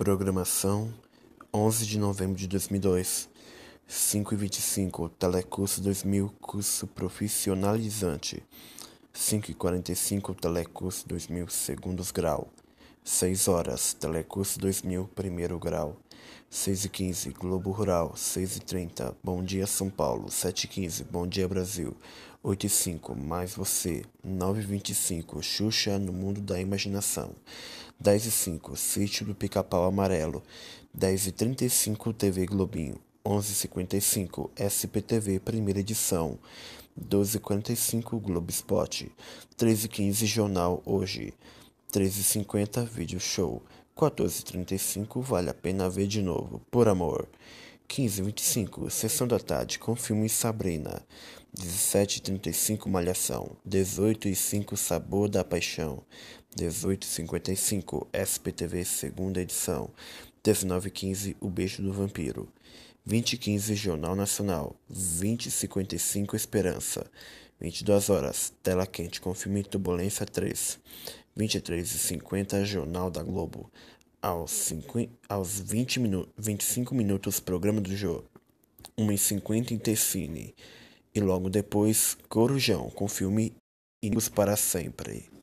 Programação 11 de novembro de 2002 5 h 25 Telecurso 2000 Curso Profissionalizante 5 h 45 Telecurso 2000 Segundos Grau 6 horas Telecurso 2000 Primeiro Grau 6 h 15 Globo Rural 6 h 30 Bom Dia São Paulo 7 h 15 Bom Dia Brasil 8 e 5 Mais Você 9 h 25 Xuxa no Mundo da Imaginação 10 e 5, Sítio do Pica-Pau Amarelo. 10 e 35, TV Globinho. 11 e 55, SPTV, primeira edição. 12 e 45, Globo Spot. 13 e 15, Jornal Hoje. 13 e 50, Vídeo Show. 14 e 35, Vale a Pena Ver de Novo, Por Amor. 15 e 25, Sessão da Tarde, com filme Sabrina. 17 e 35, Malhação. 18 e 5, Sabor da Paixão. 1855 SPTV segunda edição 1915 O Beijo do Vampiro 2015 Jornal Nacional 2055 Esperança 22 horas Tela quente com filme Turbulência 3 23h50 Jornal da Globo aos, aos 20 minu 25 minutos Programa do Jô 1h50 Tessine. e logo depois Corujão com filme Inimigos para Sempre